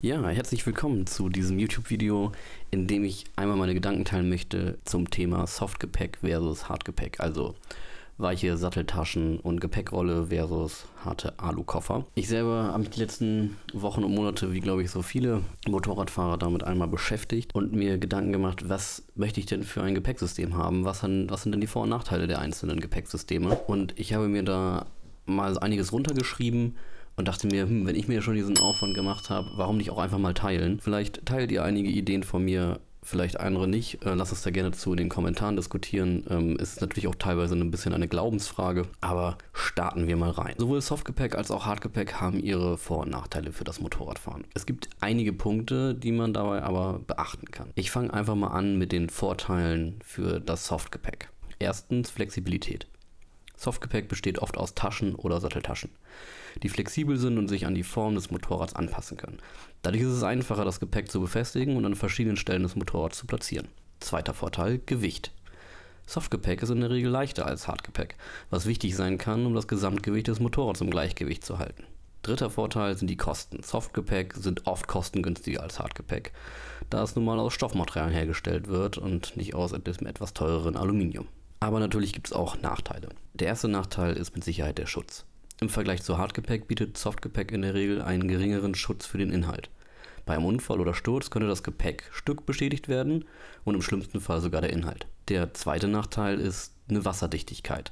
Ja, herzlich willkommen zu diesem YouTube-Video, in dem ich einmal meine Gedanken teilen möchte zum Thema Softgepäck versus Hardgepäck, also weiche Satteltaschen und Gepäckrolle versus harte Alu-Koffer. Ich selber habe mich die letzten Wochen und Monate, wie glaube ich so viele Motorradfahrer, damit einmal beschäftigt und mir Gedanken gemacht, was möchte ich denn für ein Gepäcksystem haben, was, sind, was sind denn die Vor- und Nachteile der einzelnen Gepäcksysteme und ich habe mir da mal einiges runtergeschrieben und dachte mir, hm, wenn ich mir schon diesen Aufwand gemacht habe, warum nicht auch einfach mal teilen? Vielleicht teilt ihr einige Ideen von mir, vielleicht andere nicht. Äh, Lass es da gerne zu in den Kommentaren diskutieren. Ähm, ist natürlich auch teilweise ein bisschen eine Glaubensfrage, aber starten wir mal rein. Sowohl Softgepäck als auch Hardgepäck haben ihre Vor- und Nachteile für das Motorradfahren. Es gibt einige Punkte, die man dabei aber beachten kann. Ich fange einfach mal an mit den Vorteilen für das Softgepäck. Erstens Flexibilität. Softgepäck besteht oft aus Taschen oder Satteltaschen, die flexibel sind und sich an die Form des Motorrads anpassen können. Dadurch ist es einfacher, das Gepäck zu befestigen und an verschiedenen Stellen des Motorrads zu platzieren. Zweiter Vorteil, Gewicht. Softgepäck ist in der Regel leichter als Hartgepäck, was wichtig sein kann, um das Gesamtgewicht des Motorrads im Gleichgewicht zu halten. Dritter Vorteil sind die Kosten. Softgepäck sind oft kostengünstiger als Hartgepäck, da es nun mal aus Stoffmaterialien hergestellt wird und nicht aus etwas teureren Aluminium. Aber natürlich gibt es auch Nachteile. Der erste Nachteil ist mit Sicherheit der Schutz. Im Vergleich zu Hardgepäck bietet Softgepäck in der Regel einen geringeren Schutz für den Inhalt. Bei einem Unfall oder Sturz könnte das Gepäck Stück beschädigt werden und im schlimmsten Fall sogar der Inhalt. Der zweite Nachteil ist eine Wasserdichtigkeit.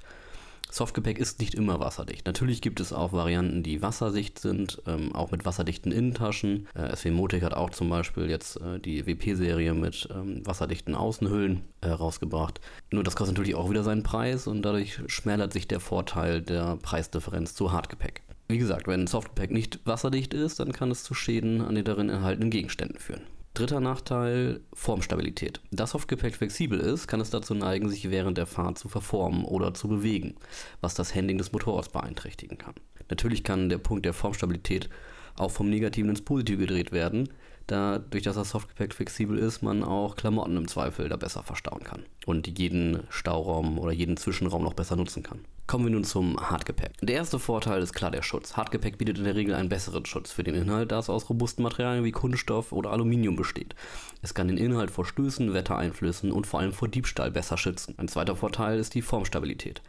Softgepäck ist nicht immer wasserdicht. Natürlich gibt es auch Varianten, die wasserdicht sind, ähm, auch mit wasserdichten Innentaschen. Äh, SW Motec hat auch zum Beispiel jetzt äh, die WP-Serie mit ähm, wasserdichten Außenhüllen äh, rausgebracht. Nur das kostet natürlich auch wieder seinen Preis und dadurch schmälert sich der Vorteil der Preisdifferenz zu Hardgepäck. Wie gesagt, wenn Softgepäck nicht wasserdicht ist, dann kann es zu Schäden an den darin enthaltenen Gegenständen führen. Dritter Nachteil, Formstabilität. Da Softgepäck flexibel ist, kann es dazu neigen, sich während der Fahrt zu verformen oder zu bewegen, was das Handling des Motorrads beeinträchtigen kann. Natürlich kann der Punkt der Formstabilität auch vom Negativen ins Positive gedreht werden, da durch das das Softgepäck flexibel ist, man auch Klamotten im Zweifel da besser verstauen kann und jeden Stauraum oder jeden Zwischenraum noch besser nutzen kann. Kommen wir nun zum Hardgepäck. Der erste Vorteil ist klar der Schutz. Hardgepäck bietet in der Regel einen besseren Schutz für den Inhalt, da es aus robusten Materialien wie Kunststoff oder Aluminium besteht. Es kann den Inhalt vor Stößen, Wettereinflüssen und vor allem vor Diebstahl besser schützen. Ein zweiter Vorteil ist die Formstabilität.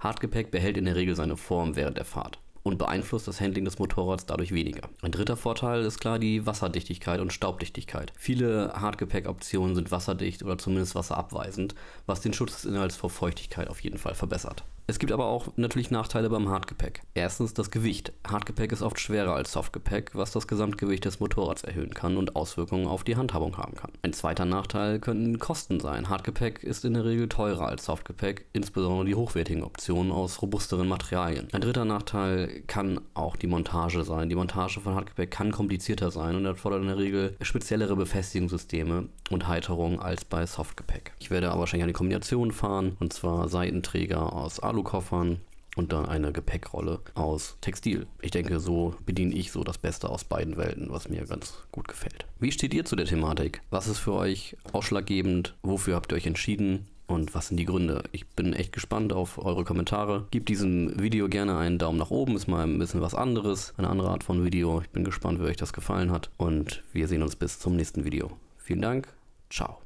Hardgepäck behält in der Regel seine Form während der Fahrt und beeinflusst das Handling des Motorrads dadurch weniger. Ein dritter Vorteil ist klar die Wasserdichtigkeit und Staubdichtigkeit. Viele Hardgepäck-Optionen sind wasserdicht oder zumindest wasserabweisend, was den Schutz des Inhalts vor Feuchtigkeit auf jeden Fall verbessert. Es gibt aber auch natürlich Nachteile beim Hardgepäck. Erstens das Gewicht. Hardgepäck ist oft schwerer als Softgepäck, was das Gesamtgewicht des Motorrads erhöhen kann und Auswirkungen auf die Handhabung haben kann. Ein zweiter Nachteil können Kosten sein. Hardgepäck ist in der Regel teurer als Softgepäck, insbesondere die hochwertigen Optionen aus robusteren Materialien. Ein dritter Nachteil kann auch die Montage sein. Die Montage von Hardgepäck kann komplizierter sein und erfordert in der Regel speziellere Befestigungssysteme und Heiterung als bei Softgepäck. Ich werde aber wahrscheinlich eine Kombination fahren, und zwar Seitenträger aus Alu Cargo-Koffern und dann eine Gepäckrolle aus Textil. Ich denke, so bediene ich so das Beste aus beiden Welten, was mir ganz gut gefällt. Wie steht ihr zu der Thematik? Was ist für euch ausschlaggebend? Wofür habt ihr euch entschieden? Und was sind die Gründe? Ich bin echt gespannt auf eure Kommentare. Gebt diesem Video gerne einen Daumen nach oben. Ist mal ein bisschen was anderes, eine andere Art von Video. Ich bin gespannt, wie euch das gefallen hat. Und wir sehen uns bis zum nächsten Video. Vielen Dank. Ciao.